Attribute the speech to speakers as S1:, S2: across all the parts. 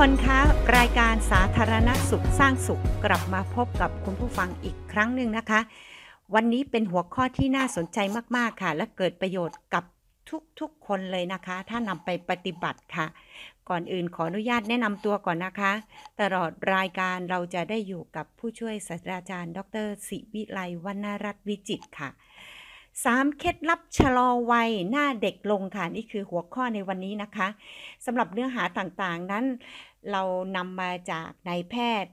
S1: คนคะรายการสาธารณสุขสร้างสุขกลับมาพบกับคุณผู้ฟังอีกครั้งหนึ่งนะคะ วันนี้เป็นหัวข้อที่น่าสนใจมากๆค่ะ และเกิดประโยชน์กับทุกๆคนเลยนะคะ ถ้านำไปปฏิบัติค่ะ ก่อนอื่นขออนุญาตแนะนำตัวก่อนนะคะ ตลอดรายการเราจะได้อยู่กับผู้ช่วยศาสตราจารย์ดรศิวิไลวรรณรัตน์วิจิตค่ะสามเคล็ดลับชะลอวัยหน้าเด็กลงค่ะนี่คือหัวข้อในวันนี้นะคะสำหรับเนื้อหาต่างๆ นั้นเรานำมาจากนายแพทย์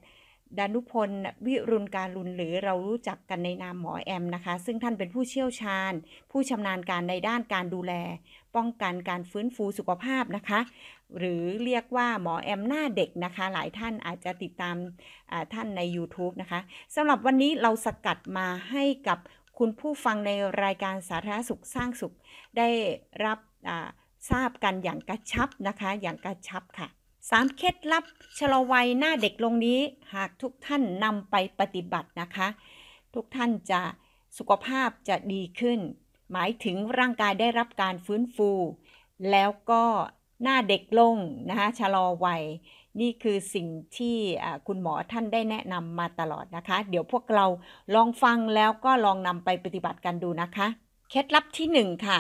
S1: ดานุพลวิรุณการุนหรือเรารู้จักกันในนามหมอแอมนะคะ ซึ่งท่านเป็นผู้เชี่ยวชาญ ผู้ชำนาญการในด้านการดูแล ป้องกันการฟื้นฟูสุขภาพนะคะ หรือเรียกว่าหมอแอมหน้าเด็กนะคะหลายท่านอาจจะติดตามท่านใน YouTube นะคะสำหรับวันนี้เราสกัดมาให้กับคุณผู้ฟังในรายการสาธารณสุขสร้างสุข ได้รับทราบกันอย่างกระชับนะคะ อย่างกระชับค่ะสามเคล็ดลับชะลอวัยหน้าเด็กลงนี้หากทุกท่านนำไปปฏิบัตินะคะ ทุกท่านจะสุขภาพจะดีขึ้น หมายถึงร่างกายได้รับการฟื้นฟู แล้วก็หน้าเด็กลงนะคะชะลอวัยนี่คือสิ่งที่คุณหมอท่านได้แนะนำมาตลอดนะคะ เดี๋ยวพวกเราลองฟังแล้วก็ลองนำไปปฏิบัติกันดูนะคะ เคล็ดลับที่หนึ่งค่ะ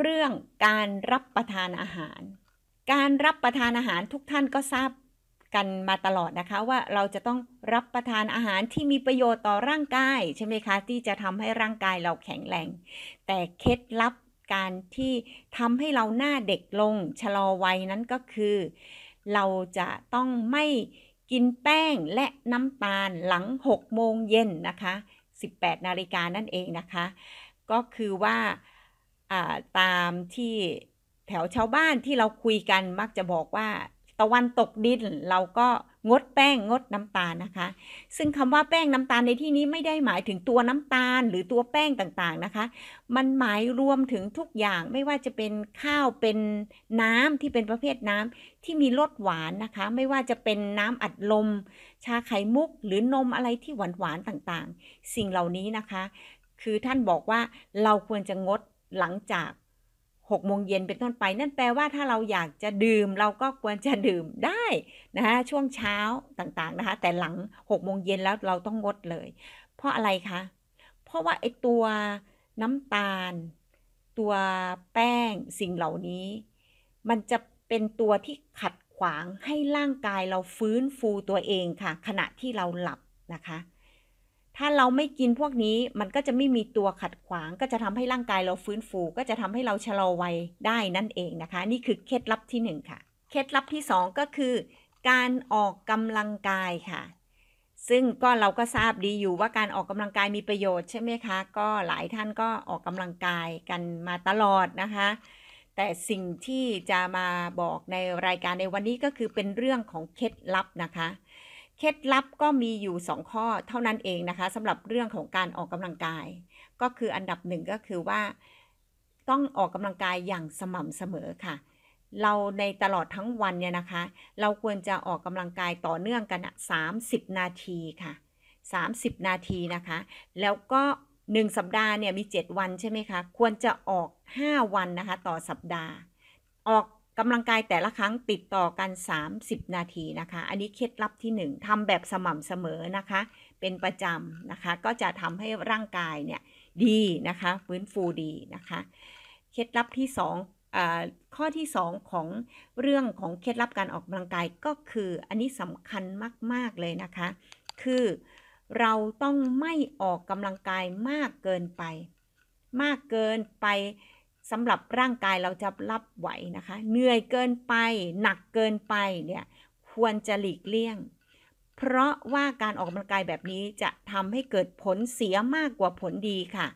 S1: เรื่องการรับประทานอาหาร การรับประทานอาหารทุกท่านก็ทราบกันมาตลอดนะคะ ว่าเราจะต้องรับประทานอาหารที่มีประโยชน์ต่อร่างกายใช่ไหมคะ ที่จะทำให้ร่างกายเราแข็งแรง แต่เคล็ดลับการที่ทำให้เราหน้าเด็กลงชะลอวัยนั้นก็คือเราจะต้องไม่กินแป้งและน้ำตาลหลัง6โมงเย็นนะคะ18 นาฬิกานั่นเองนะคะ ก็คือว่าาตามที่แถวชาวบ้านที่เราคุยกันมักจะบอกว่าตะวันตกดิน เราก็งดแป้งงดน้ำตาลนะคะ ซึ่งคำว่าแป้งน้ำตาลในที่นี้ไม่ได้หมายถึงตัวน้ำตาลหรือตัวแป้งต่างๆนะคะ มันหมายรวมถึงทุกอย่าง ไม่ว่าจะเป็นข้าวเป็นน้ำที่เป็นประเภทน้ำที่มีรสหวานนะคะ ไม่ว่าจะเป็นน้ำอัดลม ชาไข่มุก หรือนมอะไรที่หวานๆต่างๆ สิ่งเหล่านี้นะคะ คือท่านบอกว่าเราควรจะงดหลังจากหกโมงเย็นเป็นต้นไปนั่นแปลว่าถ้าเราอยากจะดื่ม เราก็ควรจะดื่มได้นะคะช่วงเช้าต่างๆนะคะแต่หลังหกโมงเย็นแล้วเราต้องงดเลย เพราะอะไรคะเพราะว่าไอตัวน้ำตาล ตัวแป้งสิ่งเหล่านี้ มันจะเป็นตัวที่ขัดขวางให้ร่างกายเราฟื้นฟูตัวเองค่ะ ขณะที่เราหลับนะคะถ้าเราไม่กินพวกนี้มันก็จะไม่มีตัวขัดขวาง ก็จะทำให้ร่างกายเราฟื้นฟู ก็จะทำให้เราชะลอวัยได้นั่นเองนะคะ นี่คือเคล็ดลับที่1ค่ะเคล็ดลับที่ 2 ก็คือการออกกำลังกายค่ะ ซึ่งก็เราก็ทราบดีอยู่ว่าการออกกำลังกายมีประโยชน์ใช่ไหมคะก็หลายท่านก็ออกกำลังกายกันมาตลอดนะคะ แต่สิ่งที่จะมาบอกในรายการในวันนี้ก็คือเป็นเรื่องของเคล็ดลับนะคะเคล็ดลับก็มีอยู่ 2 ข้อเท่านั้นเองนะคะสำหรับเรื่องของการออกกำลังกายก็คืออันดับหนึ่งก็คือว่าต้องออกกำลังกายอย่างสม่ำเสมอค่ะเราในตลอดทั้งวันเนี่ยนะคะเราควรจะออกกำลังกายต่อเนื่องกันสามสิบนาทีค่ะส0ามิบนาทีนะคะ แล้วก็หนึ่งสัปดาห์เนี่ยมี 7 วันใช่ไหมคะควรจะออก 5 วันนะคะต่อสัปดาห์ออกกำลังกายแต่ละครั้งติดต่อกัน 30 นาทีนะคะ อันนี้เคล็ดลับที่ 1 ทำแบบสม่ำเสมอนะคะ เป็นประจำนะคะ ก็จะทำให้ร่างกายเนี่ยดีนะคะ ฟื้นฟูดีนะคะ เคล็ดลับที่2ข้อที่ 2 ของเรื่องของเคล็ดลับการออกกำลังกายก็คือ อันนี้สำคัญมากๆเลยนะคะ คือเราต้องไม่ออกกำลังกายมากเกินไป มากเกินไปสำหรับร่างกายเราจะรับไหวนะคะ เหนื่อยเกินไป หนักเกินไปเนี่ย ควรจะหลีกเลี่ยง เพราะว่าการออกกำลังกายแบบนี้จะทำให้เกิดผลเสียมากกว่าผลดีค่ะ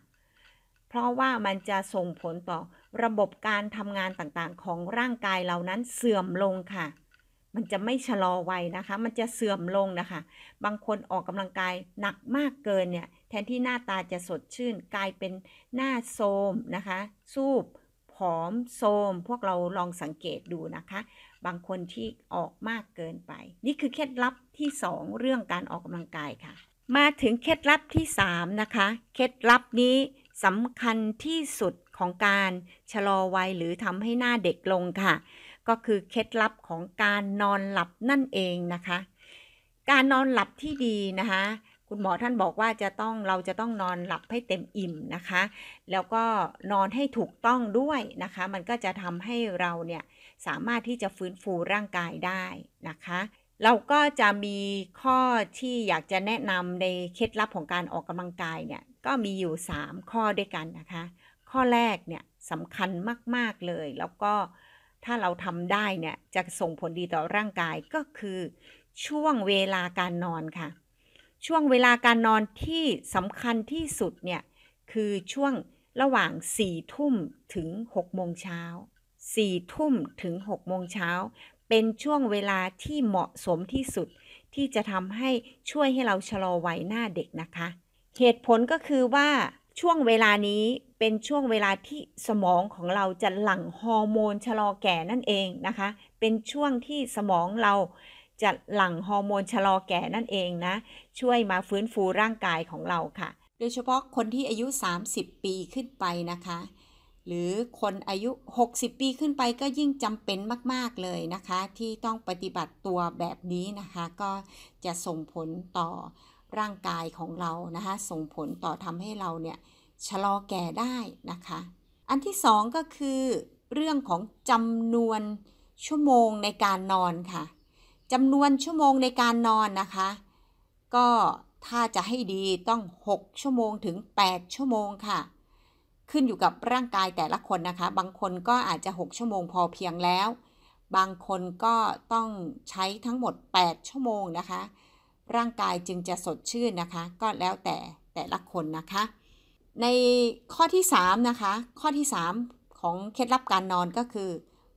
S1: เพราะว่ามันจะส่งผลต่อ ระบบการทำงานต่างๆ ของร่างกายเรานั้นเสื่อมลงค่ะ มันจะไม่ชะลอไวนะคะ มันจะเสื่อมลงนะคะ บางคนออกกำลังกายหนักมากเกินเนี่ยแทนที่หน้าตาจะสดชื่น กลายเป็นหน้าโทมนะคะซูบผอมโทมพวกเราลองสังเกตดูนะคะ บางคนที่ออกมากเกินไป นี่คือ เคล็ดลับที่ 2 เรื่องการออกกำลังกายค่ะ มาถึง เคล็ดลับที่ 3 นะคะ เคล็ดลับนี้สำคัญที่สุดของการชะลอวัยหรือทำให้หน้าเด็กลงค่ะ ก็คือเคล็ดลับของการนอนหลับนั่นเองนะคะ การนอนหลับที่ดีนะคะคุณหมอท่านบอกว่าจะต้องเราจะต้องนอนหลับให้เต็มอิ่มนะคะ แล้วก็นอนให้ถูกต้องด้วยนะคะ มันก็จะทำให้เราเนี่ยสามารถที่จะฟื้นฟูร่างกายได้นะคะ เราก็จะมีข้อที่อยากจะแนะนำในเคล็ดลับของการออกกำลังกายเนี่ยก็มีอยู่ 3 ข้อด้วยกันนะคะ ข้อแรกเนี่ยสำคัญมากๆเลย แล้วก็ถ้าเราทำได้เนี่ยจะส่งผลดีต่อร่างกายก็คือ ช่วงเวลาการนอนค่ะช่วงเวลาการนอนที่สำคัญที่สุดเนี่ย คือช่วงระหว่าง4ทุ่มถึง6โมงเช้า4ทุ่มถึง6โมงเช้าเป็นช่วงเวลาที่เหมาะสมที่สุดที่จะทำให้ช่วยให้เราชะลอวัยหน้าเด็กนะคะ เหตุผลก็คือว่าช่วงเวลานี้เป็นช่วงเวลาที่สมองของเราจะหลั่งฮอร์โมนชะลอแก่นั่นเองนะคะ เป็นช่วงที่สมองเราจะหลั่งฮอร์โมนชะลอแก่นั่นเองนะ ช่วยมาฟื้นฟูร่างกายของเราค่ะ โดยเฉพาะคนที่อายุ 30 ปีขึ้นไปนะคะ หรือคนอายุ 60 ปีขึ้นไปก็ยิ่งจำเป็นมาก ๆเลยนะคะ ที่ต้องปฏิบัติตัวแบบนี้นะคะ ก็จะส่งผลต่อร่างกายของเรานะคะ ส่งผลต่อทำให้เราเนี่ยชะลอแก่ได้นะคะ อันที่สองก็คือเรื่องของจำนวนชั่วโมงในการนอนค่ะจำนวนชั่วโมงในการนอนนะคะ ก็ถ้าจะให้ดีต้อง 6 ชั่วโมงถึง 8 ชั่วโมงค่ะ ขึ้นอยู่กับร่างกายแต่ละคนนะคะ บางคนก็อาจจะ 6 ชั่วโมงพอเพียงแล้ว บางคนก็ต้องใช้ทั้งหมด 8 ชั่วโมงนะคะ ร่างกายจึงจะสดชื่นนะคะ ก็แล้วแต่แต่ละคนนะคะ ในข้อที่ 3 นะคะ ข้อที่3ของเคล็ดลับการนอนก็คือ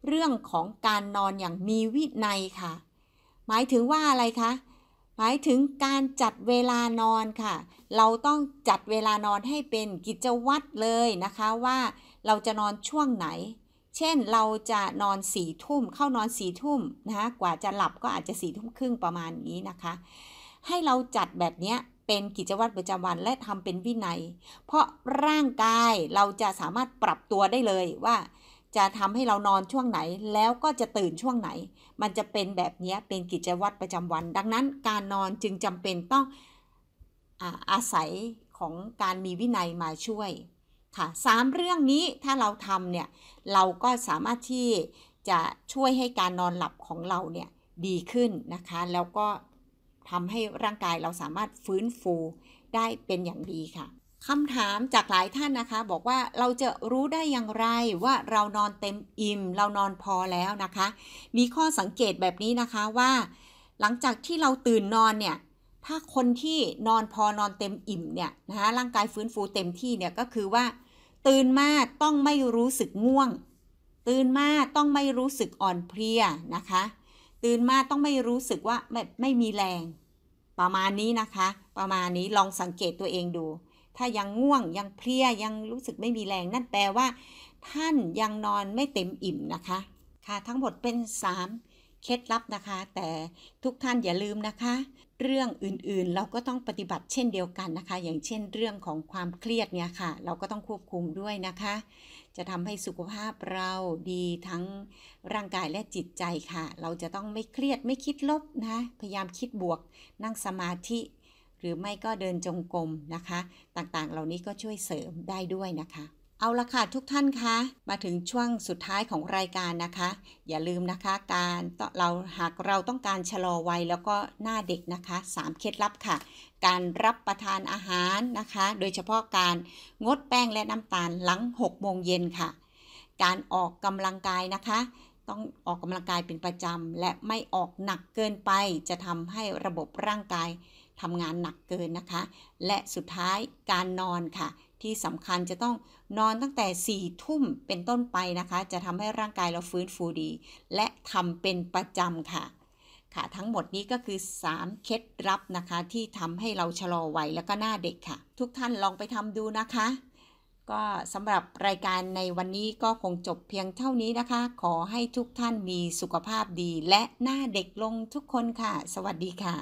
S1: เรื่องของการนอนอย่างมีวินัยค่ะหมายถึงว่าอะไรคะ หมายถึงการจัดเวลานอนค่ะ เราต้องจัดเวลานอนให้เป็นกิจวัตรเลยนะคะว่าเราจะนอนช่วงไหน เช่นเราจะนอนสี่ทุ่มเข้านอนสี่ทุ่มนะคะ กว่าจะหลับก็อาจจะสี่ทุ่มครึ่งประมาณนี้นะคะ ให้เราจัดแบบนี้เป็นกิจวัตรประจำวันและทำเป็นวินัย เพราะร่างกายเราจะสามารถปรับตัวได้เลยว่าจะทำให้เรานอนช่วงไหนแล้วก็จะตื่นช่วงไหน มันจะเป็นแบบนี้เป็นกิจวัตรประจำวัน ดังนั้น การนอนจึงจำเป็นต้องอาศัยของการมีวินัยมาช่วยค่ะสามเรื่องนี้ถ้าเราทำเนี่ย เราก็สามารถที่จะช่วยให้การนอนหลับของเราเนี่ย ดีขึ้นนะคะ แล้วก็ทำให้ร่างกายเราสามารถฟื้นฟูได้เป็นอย่างดีค่ะคำถามจากหลายท่านนะคะ บอกว่าเราจะรู้ได้อย่างไรว่าเรานอนเต็มอิ่ม เรานอนพอแล้วนะคะ มีข้อสังเกตแบบนี้นะคะว่า หลังจากที่เราตื่นนอนเนี่ยถ้าคนที่นอนพอนอนเต็มอิ่มเนี่ยนะคะร่างกายฟื้นฟูเต็มที่เนี่ยก็คือว่า ตื่นมาต้องไม่รู้สึกง่วง ตื่นมาต้องไม่รู้สึกอ่อนเพลียนะคะ ตื่นมาต้องไม่รู้สึกว่าไม่ไม่มีแรง ประมาณนี้นะคะ ประมาณนี้ลองสังเกตตัวเองดูถ้ายังง่วงยังเพลียยังรู้สึกไม่มีแรง นั่นแปลว่า ท่านยังนอนไม่เต็มอิ่มนะคะค่ะทั้งหมดเป็น3เคล็ดลับนะคะแต่ทุกท่านอย่าลืมนะคะ เรื่องอื่นๆเราก็ต้องปฏิบัติเช่นเดียวกันนะคะ อย่างเช่นเรื่องของความเครียดเนี่ยค่ะ เราก็ต้องควบคุมด้วยนะคะ จะทำให้สุขภาพเราดีทั้งร่างกายและจิตใจค่ะ เราจะต้องไม่เครียดไม่คิดลบนะพยายามคิดบวกนั่งสมาธิหรือไม่ก็เดินจงกรมนะคะ ต่างๆ เหล่านี้ก็ช่วยเสริมได้ด้วยนะคะ เอาละค่ะทุกท่านคะ มาถึงช่วงสุดท้ายของรายการนะคะ อย่าลืมนะคะการเราหากเราต้องการชะลอวัยแล้วก็หน้าเด็กนะคะ3เคล็ดลับค่ะ การรับประทานอาหารนะคะ โดยเฉพาะการงดแป้งและน้ำตาลหลัง6 โมงเย็นค่ะ การออกกำลังกายนะคะต้องออกกำลังกายเป็นประจำ และไม่ออกหนักเกินไป จะทำให้ระบบร่างกายทำงานหนักเกินนะคะ และสุดท้ายการนอนค่ะ ที่สำคัญจะต้องนอนตั้งแต่4ี่ทุ่มเป็นต้นไปนะคะ จะทำให้ร่างกายเราฟื้นฟูดี และทำเป็นประจำค่ะ ค่ะทั้งหมดนี้ก็คือ 3เคล็ดลับนะคะ ที่ทำให้เราชะลอวัยแล้วก็หน้าเด็กค่ะ ทุกท่านลองไปทำดูนะคะก็สำหรับรายการในวันนี้ก็คงจบเพียงเท่านี้นะคะ ขอให้ทุกท่านมีสุขภาพดีและหน้าเด็กลงทุกคนค่ะ สวัสดีค่ะ